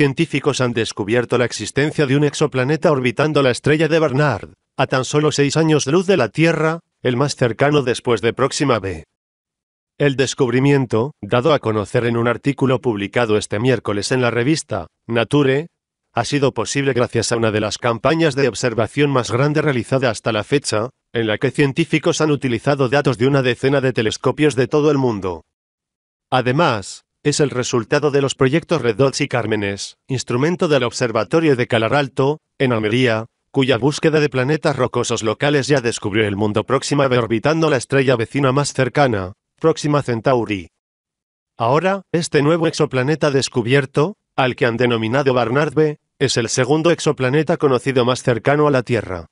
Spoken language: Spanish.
científicos han descubierto la existencia de un exoplaneta orbitando la estrella de Bernard, a tan solo seis años de luz de la Tierra, el más cercano después de Próxima B. El descubrimiento, dado a conocer en un artículo publicado este miércoles en la revista Nature, ha sido posible gracias a una de las campañas de observación más grande realizada hasta la fecha, en la que científicos han utilizado datos de una decena de telescopios de todo el mundo. Además, es el resultado de los proyectos Redox y Cármenes, instrumento del Observatorio de Calaralto, en Almería, cuya búsqueda de planetas rocosos locales ya descubrió el mundo próxima B orbitando la estrella vecina más cercana, Próxima Centauri. Ahora, este nuevo exoplaneta descubierto, al que han denominado Barnard B, es el segundo exoplaneta conocido más cercano a la Tierra.